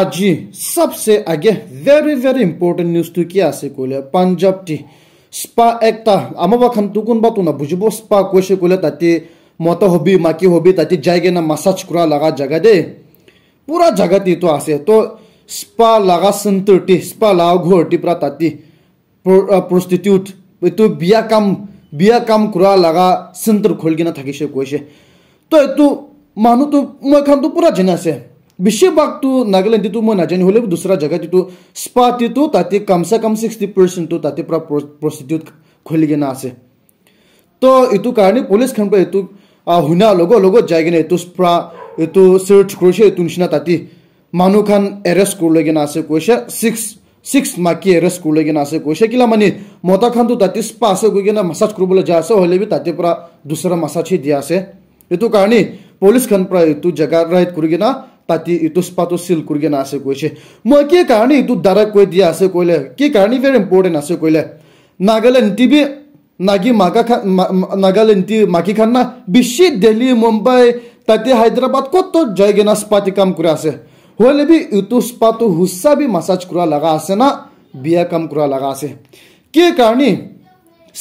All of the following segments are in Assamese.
আজি সবসে আগে ভেরি ভেরি ইম্পর্টেন্ট নিউজ তো কি আছে কইলে পাঞ্জাবটি স্পা একটা আমাবা খান তো কোনবা তো না বুঝব স্পা কইছে কইলে তাতে মত হবি মাকি হবি তাতে যাইগে না মাসাজ করা লাগা জায়গা দে পুরা জায়গাতে তো আছে তো স্পা লাগা সেন্টারটি স্পা লাও ঘরটি পুরা তাতে প্রস্টিটিউট এইটো বিয়া কাম বিয়া কাম করা লাগা সেন্টার খোলগে না থাকিছে কইছে তো এইটো মানুহটো মই খানটো পুৰা জেনে আছে বেছিভাগটো নাগালেণ্ডটো মই নাজানি হ'লেও দুচৰা জেগা যিটো স্পাটিটো তাতে কমচে কম ছিক্সটি পাৰ্চেণ্টটো তাতে পৰা প্ৰস্টিটিউট খুলি কিনে আছে তো এইটো কাৰণে পুলিচখন পৰা এইটো শুনা লগত লগত যাই কিনে এইটো পৰা এইটো চাৰ্চ কৰিছে এইটো নিচিনা তাতে মানুহখন এৰেষ্ট কৰিলৈ কিনে আছে কৈছে ছিক্স ছিক্স মাকি এৰেষ্ট কৰিলৈ কিনে আছে কৈছে কিলা মানে মতা খানটো তাতে স্পা আছে গৈ কিনে মাছাজ কৰিবলৈ যা আছে হ'লে বি তাতে পৰা দুচৰা মাছাজহে দিয়া আছে এইটো কাৰণে পুলিচ পুলিচখন পৰা এইটো জেগা ৰাইড কৰি কিনা পাতি ইটো স্পাটো চিল কৰিগে নাছে কৈছে মই কি কাৰণে ইটো দ্বাৰা কৈ দিয়া আছে কৈলে কি কাৰণে ফেৰ ইম্পৰ্টেণ্ট আছে কৈলে নাগালেণ্ড টিভি নাগি মাকা খান নাগালেণ্ড টি মাকি খান্না বেছি দিল্লী মুম্বাই তাতে হায়দৰাবাদ ক'ত যায় কিনে স্পাটি কাম কৰি আছে হ'লে বি ইটো স্পাটো হুচা বি মাছাজ কৰা লগা আছে না বিয়া কাম কৰা লগা আছে কি কাৰণে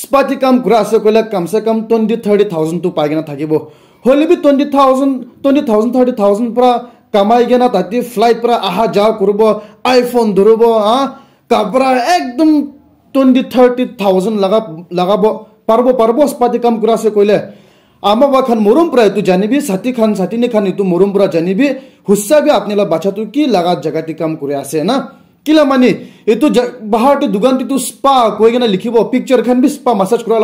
স্পাটি কাম কৰা আছে কৈলে কমচে কম টুৱেণ্টি থাৰ্টি থাউজেণ্ডটো পাই কিনে থাকিব হ'লে বি twenty thousand twenty thousand thirty thousand পৰা কামাইগেনা তাতে ফ্লাইট পৰা অহা যা কৰিব আইফোন ধৰিব হা কাপৰা একদম টুৱেণ্টি থাৰ্টি থাউজেণ্ড লগা লগাব পাৰিব পাৰিব পাতি কাম কৰা আছে কৈলে আমাৰ খান মৰম পৰা এইটো জানিবি ছাতি খান ছাতিনী খান এইটো মৰম পৰা জানিবি হুচাবি আপুনি লগত বাচ্ছাটো কি লগা জেগাতে কাম কৰি আছে না কিলা মানি এইটো বাহাৰটো দোকানটো স্পা কৈ কিনে লিখিব পিকচাৰখন বি স্পা মাছাজ কৰা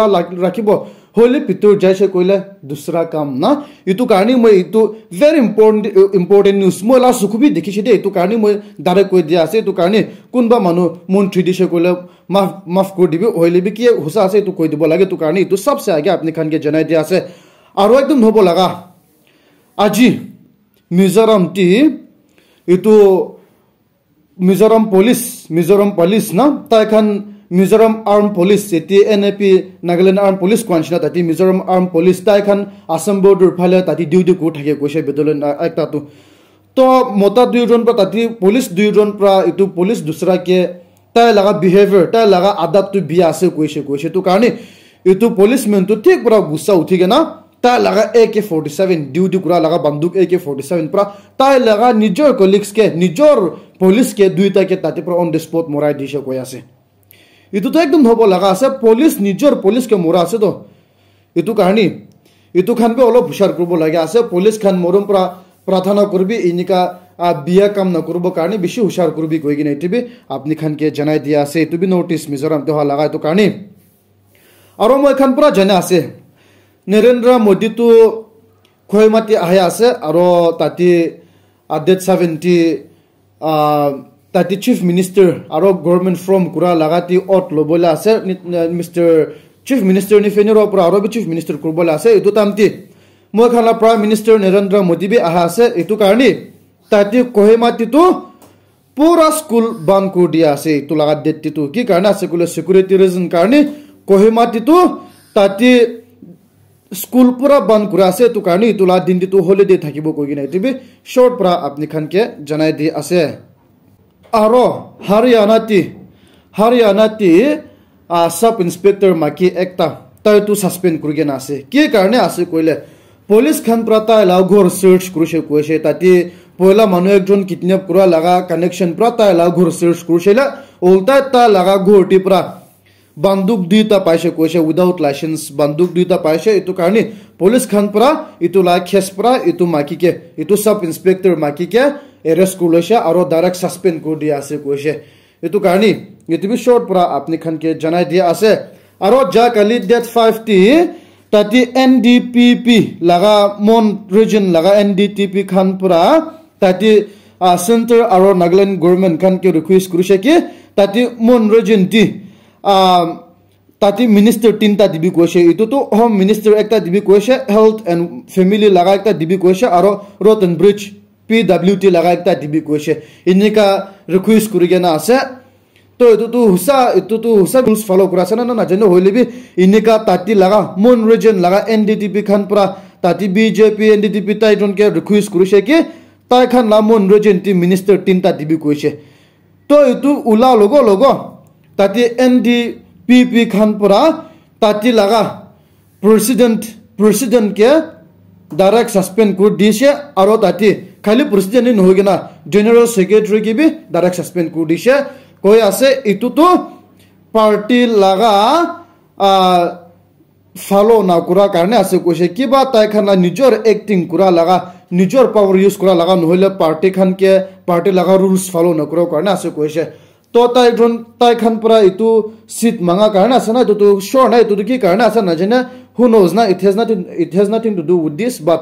ৰাখিব হলি পিতৰ যায় কৰিলে দোচৰা কাম না এইটো কাৰণে মই এইটো ভেৰি ইম্পৰ্টেণ্ট ইম্পৰ্টেণ্ট নিউজ মই লাষ্ট চকুবি দেখিছোঁ দেই এইটো কাৰণে মই দাৰে কৈ দিয়া আছে এইটো কাৰণে কোনোবা মানুহ মন্ত্ৰী দিছে কৰিলে মাফ মাফ কৰি দিবি হলিবি কি সঁচা আছে এইটো কৈ দিব লাগে এইটো কাৰণে এইটো চবচে আগে আপুনি খানকে জনাই দিয়া আছে আৰু একদম হ'ব লগা আজি মিজোৰাম টি এইটো মিজোৰাম পুলিচ মিজোৰাম পুলিচ না এখন মিজোৰাম আৰ্ম পুলিচ যেতিয়া N A P Nagaland arm police কোৱা নিচিনা তাতে মিজোৰাম আৰ্ম পুলিচ তাইখন আছাম বৰ্ডৰ ফালে তাতে দুই দুই গোট থাকে কৈছে বেদলেণ্ড তো মতা দুয়োজন পৰা তাতে পুলিচ দুয়োজন পৰা এইটো পুলিচ দোচৰাকে তাই লগা বিহেভিয়াৰ তাই লগা আদাতটো বিয়া আছে কৈছে কৈছে এইটো কাৰণে এইটো পুলিচমেনটো ঠিক পৰা গুচা উঠি কেনে তাই লগা A K forty seven duty কৰা লগা বান্ধুক এ কে ফৰ্টি ছেভেন পৰা তাই লগা নিজৰ কলিগছকে নিজৰ পুলিচকে দুয়োটাকে তাতে পৰা অন দ্য স্পট মৰাই দিছে কৈ আছে এইটোতো একদম হ'ব লগা আছে পুলিচ নিজৰ পুলিচকে মৰা আছেতো এইটো কাহিনী এইটো খান বি অলপ হুচাৰ কৰিব লাগে আছে পুলিচ খান মৰম পৰা প্ৰাৰ্থনা কৰিবি এনেকা বিয়া কাম নকৰিব কাৰণে বেছি হুচাৰ কৰিবি কৈ কিনে এইটো বি আপুনি খানকে জনাই দিয়া আছে এইটো বি নটিছ মিজোৰাম দিয়া লগা এইটো কাৰণে আৰু মই এখন পৰা জনা আছে নৰেন্দ্ৰ মোদীটো খৈমাটি আহে আছে আৰু তাতে আদেট ছেভেণ্টি তাতে দি চিফ মিনিষ্টাৰ আৰু গভৰ্ণমেণ্ট ফ্ৰম কৰা লগাতে অট ল'বলৈ আছে মিষ্টাৰ চিফ মিনিষ্টাৰ নিফেনৰ পৰা আৰু চিফ মিনিষ্টাৰ কৰিবলৈ আছে এইটো তামতি মই খানা প্ৰাইম মিনিষ্টাৰ নৰেন্দ্ৰ মোদীবি অহা আছে এইটো কাৰণে তাতে কহে কহেমাটিটো পুৰা স্কুল বান্ধ কৰি দিয়া আছে এইটো লগাত ডেটটিটো কি কাৰণে আছে ক'লে চিকিউৰিটি ৰিজন কাৰণে কহে কহেমাটিটো তাতে স্কুল পুৰা বান্ধ কৰা আছে এইটো কাৰণে এইটো লাগ দিনটো হলিডে থাকিব কৈ কিনে এইটো বি শ্বৰ্ট পৰা আপুনি খানকে জনাই দি আছে aro haryana ti haryana ti a sub inspector maki ekta tai tu suspend kurgena ase ke karne ase koile police khan prata la ghor search kruse koise ta ti pola manu ek jon kitne pura laga connection prata la ghor search kruse la ulta ta laga ghor ti pra বান্দুক দুটা পাইছে কৈছে উইদাউট লাইচেঞ্চ বান্দুক দুটা পাইছে এইটো কাৰণে পুলিচ খান পৰা ইটো লাই খেচ পৰা ইটো মাকিকে ইটো চব ইঞ্চপেক্টৰ মাকিকে এৰেষ্ট কৰি লৈছে আৰু ডাইৰেক্ট ছাছপেণ্ড কৰি দিয়া আছে কৈছে এইটো কাৰণে ইউটিউবৰ শ্বৰ্ট পৰা আপুনি খানকে জনাই দিয়া আছে আৰু যা কালি ডেট ফাইভ টি তাতে এন ডি পি পি লগা মন ৰিজন লগা এন ডি টি পি খান পৰা তাতে চেণ্টাৰ আৰু নাগালেণ্ড গভৰ্ণমেণ্ট খানকে ৰিকুৱেষ্ট কৰিছে কি তাতে মন ৰিজন টি um, তাতে মিনিষ্টাৰ তিনিটা দিবি কৈছে এইটোতো হোম মিনিষ্টাৰ এটা দিবি কৈছে হেল্থ এণ্ড ফেমিলি লগা এটা দিবি কৈছে আৰু Ratan bridge P W T লগা এটা দিবি কৈছে এনেকা ৰিকুৱেষ্ট কৰি কেনে আছে তো এইটোতো হুচা এইটোতো হুচা ৰুলছ ফল' কৰা আছে নে নাজানো হৈ ল'বি এনেকা তাতে লগা মন ৰিজন লগা এন ডি টি পি খান পৰা তাতে B J P N D T P তাই জনকে ৰিকুৱেষ্ট কৰিছে কি তাইখন লা মন ৰিজন টি মিনিষ্টাৰ তিনিটা দিবি কৈছে তো এইটো ওলা লগ লগ তাতে এন ডি পি পি খান পৰা তাতে লগা প্ৰেচিডেণ্ট প্ৰেচিডেণ্টকে ডাইৰেক্ট ছাছপেণ্ড কৰি দিছে আৰু তাতে খালি প্ৰেচিডেণ্টে নহয় কিনা জেনেৰেল ছেক্ৰেটাৰীকে বি ডাইৰেক্ট ছাছপেণ্ড কৰি দিছে কৈ আছে এইটোতো পাৰ্টি লগা ফল নকৰাৰ কাৰণে আছে কৈছে কিবা তাই খানা নিজৰ এক্টিং কৰা লগা নিজৰ পাৱাৰ ইউজ কৰা লগা নহ'লে পাৰ্টিখনকে পাৰ্টি লগা ৰুলছ ফল নকৰাৰ কাৰণে আছে কৈছে তো তাইখন তাইখানপড়া ইটু শীত মাঙা কারণে সনা তো তো শো না তো কি কারণে আছে না জানা হু নোজ না ইথ হ্যাজ না it has nothing to do with this but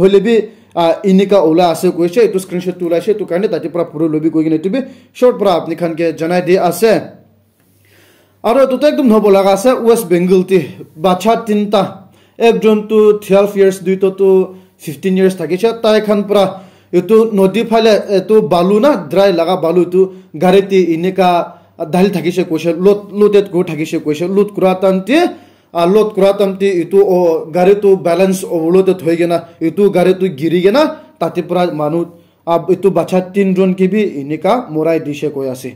হলেবি ইনিকা ওলা আছে কোয়েছে ইটু স্ক্রিনশট তুলা আছে তো কানে তাজি পড়া পুরো লবি কই গিনে তোবি শর্ট পড়া আপনি খান কে জানা দে আছে আর তো একদম ন বলা আছে ওয়েস্ট বেঙ্গল টি বাছা তিনটা এক জোন টু 12 ইয়ার্স দুই তো টু 15 ইয়ার্স থাকিছে তাইখানপড়া এইটো নদীৰ ফালে এইটো বালু না ড্ৰাই লগা বালু এইটো গাড়ীতে এনেকুৱা ঢালি থাকিছে কৈছে লোট লোটেত ঘৰ থাকিছে কৈছে লোট কুৰাতান্তি লোট কুৰাতান্তি এইটো গাড়ীটো বেলেঞ্চ ওলোটেত হৈ কিনা এইটো গাড়ীটো গিৰি কিনা তাতে পৰা মানুহ এইটো বাচ্ছা তিনিজন কিবি এনেকা মৰাই দিছে কৈ আছে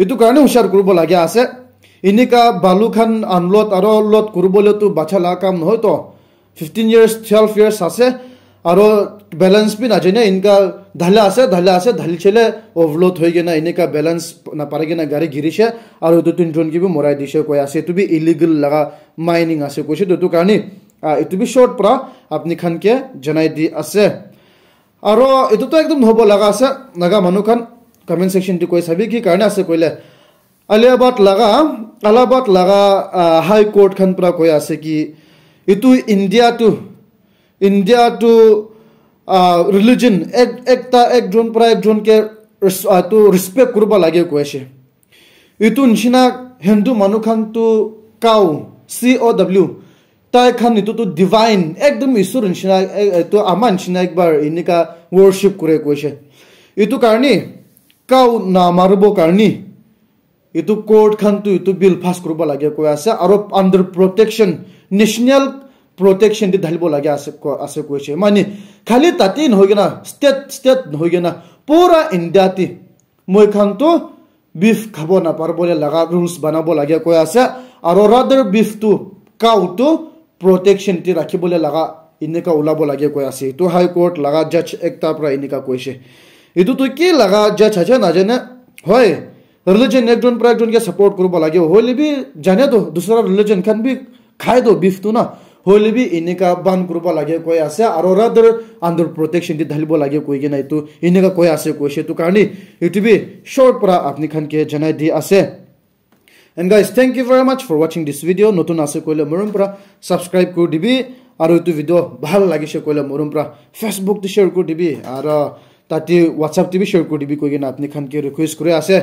এইটো কাৰণে হুচিয়াৰ কৰিবলগীয়া আছে এনেকুৱা বালুখান আনলত আৰু লোট কৰিবলৈতো বাচ্ছা লগা কাম নহয়তো ফিফটিন ইয়াৰ্ছ টুৱেল্ভ ইয়েৰ্ছ আছে আৰু বেলেঞ্চ বি নাজানে এনেকা ধালে আছে ধালে আছে ধালি চেলে অভলত হৈ কিনে এনেকা বেলেঞ্চ নাপাৰে কিনে গাড়ী ঘিৰিছে আৰু এইটো তিনিজনকে বি মৰাই দিছে কৈ আছে এইটো বি ইলিগেল লগা মাইনিং আছে কৈছে এইটো কাৰণে এইটো বি শ্বৰ্ট পৰা আপুনি খানকে জনাই দি আছে আৰু এইটোতো একদম হ'ব লগা আছে লগা মানুহ খান কমেণ্ট ছেকশ্যনটো কৈ চাবি কি কাৰণে আছে কৈলে আলিয়াবাদ লগা আলাহাবাদ লগা হাই খান পৰা কৈ আছে কি এইটো টু ইণ্ডিয়া ইণ্ডিয়াটো ৰিলিজন এক একটা একজন পৰা একজনকে ৰিচপেক্ট কৰিব লাগে কৈছে ইটো নিচিনা হিন্দু মানুহখনটো কাউ চি অ' ডাব্লিউ তাই তাইখন ইটোতো ডিভাইন একদম ঈশ্বৰ নিচিনা এইটো আমাৰ নিচিনা একবাৰ এনেকুৱা ৱৰ্কশ্বিপ কৰে কৈছে ইটো কাৰণে কাউ নামাৰিব কাৰণে এইটো কোৰ্টখনটো এইটো বিল ফাষ্ট কৰিব লাগে কৈ আছে আৰু আণ্ডাৰ প্ৰটেকশ্যন নেশ্যনেল প্ৰটেকশ্যন দি ধালিব লাগে আছে আছে কৈছে মানে খালী তাতে নহয় না ষ্টেট ষ্টেট নহয় না পুৰা ইণ্ডিয়াতে মই খানটো বিফ খাব নাপাৰ বুলি লগা ৰুলছ বনাব লাগে কৈ আছে আৰু ৰাদাৰ বিফটো কাউটো প্ৰটেকশ্যন দি ৰাখিবলৈ লগা এনেকুৱা ওলাব লাগে কৈ আছে এইটো হাইকোৰ্ট লগা জাজ এটাৰ পৰা এনেকুৱা কৈছে এইটো কি লগা জাজ আছে নাজানে হয় ৰিলিজন একজন পৰা একজনকে ছাপৰ্ট কৰিব লাগে হ'লে বি জানেতো দোচৰা ৰিলিজনখন বি খাইতো বিফটো না হলে বি এনেকা বান কৰিব লাগে কৈ আছে আৰু ৰাদৰ আন্দোলন প্ৰটেকশ্যন দি ঢালিব লাগে কৈ কিনে এইটো এনেকা কৈ আছে কৈছে এইটো কাৰণে এইটো বি শ্বৰ পৰা আপুনি খানকে জনাই দি আছে and guys thank you very much for ৱাচিং দিছ ভিডিঅ' নতুন আছে কৰিলে মৰম পৰা ছাবস্ক্ৰাইব কৰি দিবি আৰু এইটো ভিডিঅ' ভাল লাগিছে কৰিলে মৰম পৰা ফেচবুকটো শ্বেয়াৰ কৰি দিবি আৰু তাতে হোৱাটছআপটো বি শ্বেয়াৰ কৰি দিবি কৈ কিনে আপুনি খানকে ৰিকুৱেষ্ট কৰি আছে